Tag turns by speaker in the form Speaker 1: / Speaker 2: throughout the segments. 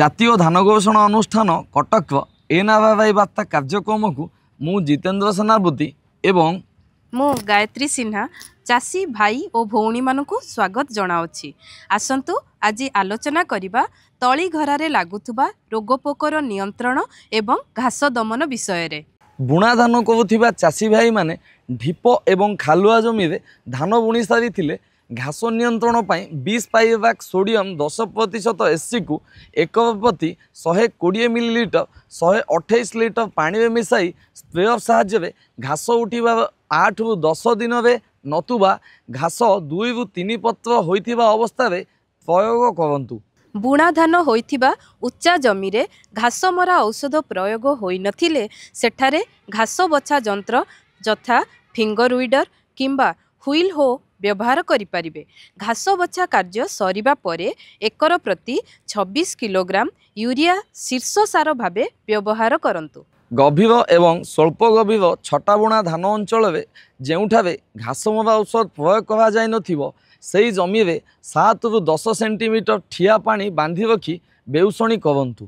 Speaker 1: জাতীয় ধান গবেষণা অনুষ্ঠান কটক এনআরআরআই বার্তা কার্যক্রমকু মু জিতেন্দ্র সেনাপতি এবং
Speaker 2: ମୁଁ ଗାୟତ୍ରୀ ସିହ୍ନା ଚାଷୀ ଭାଇ ଓ ଭଉଣୀମାନଙ୍କୁ ସ୍ୱାଗତ ଜଣାଉଛି ଆସନ୍ତୁ ଆଜି ଆଲୋଚନା କରିବା ତଳି ଘରାରେ ଲାଗୁଥିବା ରୋଗପୋକର ନିୟନ୍ତ୍ରଣ ଏବଂ ଘାସ ଦମନ ବିଷୟରେ
Speaker 1: ବୁଣା ଧାନ କରୁଥିବା ଚାଷୀ ଭାଇମାନେ ଢିପ ଏବଂ ଖାଲୁଆ ଜମିରେ ଧାନ ବୁଣି ସାରିଥିଲେ ଘାସ ନିୟନ୍ତ୍ରଣ ପାଇଁ ବିଶ ପାଇବାକ୍ ସୋଡ଼ିୟମ୍ ଦଶ ପ୍ରତିଶତ ଏସ୍ସିକୁ ଏକ ପ୍ରତି ଶହେ କୋଡ଼ିଏ ମିଲି ଲିଟର ଶହେ ଅଠେଇଶ ଲିଟର ପାଣିରେ ମିଶାଇ ସ୍ପ୍ରେୟର ସାହାଯ୍ୟରେ ଘାସ ଉଠିବା ଆଠରୁ ଦଶ ଦିନରେ ନତୁବା ଘାସ ଦୁଇରୁ ତିନି ପତ୍ର ହୋଇଥିବା ଅବସ୍ଥାରେ ପ୍ରୟୋଗ କରନ୍ତୁ
Speaker 2: ବୁଣାଧାନ ହୋଇଥିବା ଉଚ୍ଚା ଜମିରେ ଘାସ ମରା ଔଷଧ ପ୍ରୟୋଗ ହୋଇନଥିଲେ ସେଠାରେ ଘାସ ବଛା ଯନ୍ତ୍ର ଯଥା ଫିଙ୍ଗର ୱିଡ଼ର କିମ୍ବା ହୁଇଲ୍ ହୋ ବ୍ୟବହାର କରିପାରିବେ ଘାସ ବଛା କାର୍ଯ୍ୟ ସରିବା ପରେ ଏକର ପ୍ରତି ଛବିଶ କିଲୋଗ୍ରାମ ୟୁରିଆ ଶୀର୍ଷ ସାର ଭାବେ ବ୍ୟବହାର କରନ୍ତୁ
Speaker 1: ଗଭୀର ଏବଂ ସ୍ୱଳ୍ପ ଗଭୀର ଛଟାବୁଣା ଧାନ ଅଞ୍ଚଳରେ ଯେଉଁଠାରେ ଘାସମରା ଔଷଧ ପ୍ରୟୋଗ କରାଯାଇନଥିବ ସେହି ଜମିରେ ସାତରୁ ଦଶ ସେଣ୍ଟିମିଟର ଠିଆ ପାଣି ବାନ୍ଧି ରଖି ବେଉଷଣୀ କରନ୍ତୁ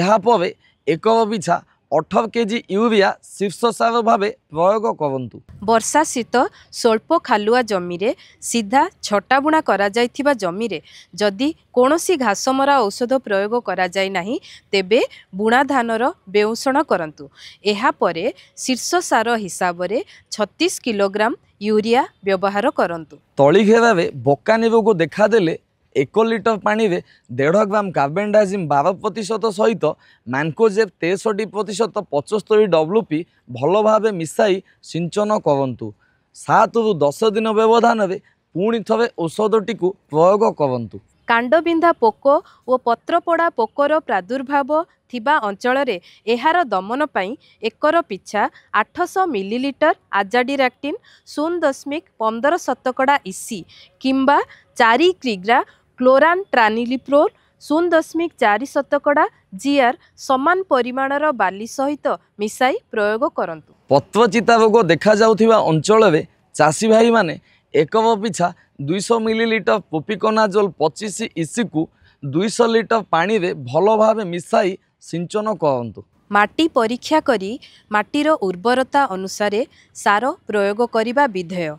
Speaker 1: ଏହାପରେ ଏକ ବିଛା ଅଠର କେଜି ୟୁରିଆ ଶୀର୍ଷ ସାର ଭାବେ ପ୍ରୟୋଗ କରନ୍ତୁ
Speaker 2: ବର୍ଷା ଶୀତ ସ୍ୱଳ୍ପ ଖାଲୁଆ ଜମିରେ ସିଧା ଛଟାବୁଣା କରାଯାଇଥିବା ଜମିରେ ଯଦି କୌଣସି ଘାସମରା ଔଷଧ ପ୍ରୟୋଗ କରାଯାଇ ନାହିଁ ତେବେ ବୁଣା ଧାନର ବେଉଷଣ କରନ୍ତୁ ଏହାପରେ ଶୀର୍ଷ ସାର ହିସାବରେ ଛତିଶ କିଲୋଗ୍ରାମ ୟୁରିଆ ବ୍ୟବହାର କରନ୍ତୁ
Speaker 1: ତଳି ଘେରାରେ ବକାନି ରୋଗ ଦେଖାଦେଲେ ଏକ ଲିଟର ପାଣିରେ ଦେଢ଼ ଗ୍ରାମ କାର୍ବେଣ୍ଡାଜିମ୍ ବାର ପ୍ରତିଶତ ସହିତ ମାନକୋଜେବ୍ ତେଷଠି ପ୍ରତିଶତ ପଚସ୍ତରୀ ଡବ୍ଲୁ ପି ଭଲ ଭାବେ ମିଶାଇ ସିଞ୍ଚନ କରନ୍ତୁ ସାତରୁ ଦଶ ଦିନ ବ୍ୟବଧାନରେ ପୁଣି ଥରେ ଔଷଧଟିକୁ ପ୍ରୟୋଗ କରନ୍ତୁ
Speaker 2: କାଣ୍ଡବିନ୍ଧା ପୋକ ଓ ପତ୍ରପୋଡ଼ା ପୋକର ପ୍ରାଦୁର୍ଭାବ ଥିବା ଅଞ୍ଚଳରେ ଏହାର ଦମନ ପାଇଁ ଏକର ପିଛା ଆଠଶହ ମିଲିଲିଟର ଆଜାଡିରାକ୍ଟିନ୍ ଶୂନ ଦଶମିକ ପନ୍ଦର ଶତକଡ଼ା ଇସି କିମ୍ବା ଚାରି କ୍ରିଗ୍ରା କ୍ଲୋରାନ୍ ଟ୍ରାନିଲିପ୍ରୋଲ୍ ଶୂନ ଦଶମିକ ଚାରି ଶତକଡ଼ା ଜିଆର୍ ସମାନ ପରିମାଣର ବାଲି ସହିତ ମିଶାଇ ପ୍ରୟୋଗ କରନ୍ତୁ
Speaker 1: ପତ୍ରଚିତା ରୋଗ ଦେଖାଯାଉଥିବା ଅଞ୍ଚଳରେ ଚାଷୀ ଭାଇମାନେ ଏକ ପିଛା ଦୁଇଶହ ମିଲିଲିଟର ପୋପିକୋନାଜୋଲ୍ ପଚିଶ ଇସିକୁ ଦୁଇଶହ ଲିଟର ପାଣିରେ ଭଲ ଭାବେ ମିଶାଇ ସିଞ୍ଚନ କରନ୍ତୁ
Speaker 2: ମାଟି ପରୀକ୍ଷା କରି ମାଟିର ଉର୍ବରତା ଅନୁସାରେ ସାର ପ୍ରୟୋଗ କରିବା ବିଧେୟ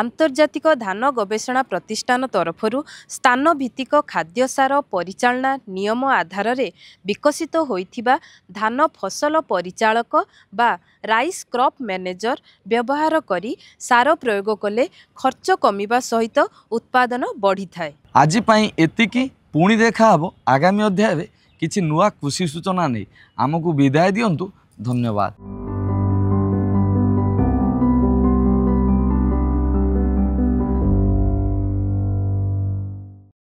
Speaker 2: ଆନ୍ତର୍ଜାତିକ ଧାନ ଗବେଷଣା ପ୍ରତିଷ୍ଠାନ ତରଫରୁ ସ୍ଥାନ ଭିତ୍ତିକ ଖାଦ୍ୟ ସାର ପରିଚାଳନା ନିୟମ ଆଧାରରେ ବିକଶିତ ହୋଇଥିବା ଧାନ ଫସଲ ପରିଚାଳକ ବା ରାଇସ୍ କ୍ରପ୍ ମ୍ୟାନେଜର ବ୍ୟବହାର କରି ସାର ପ୍ରୟୋଗ କଲେ ଖର୍ଚ୍ଚ କମିବା ସହିତ ଉତ୍ପାଦନ ବଢ଼ିଥାଏ
Speaker 1: ଆଜି ପାଇଁ ଏତିକି ପୁଣି ଦେଖା ହେବ ଆଗାମୀ ଅଧ୍ୟାୟରେ କିଛି ନୂଆ କୃଷି ସୂଚନା ନେଇ ଆମକୁ ବିଦାୟ ଦିଅନ୍ତୁ ଧନ୍ୟବାଦ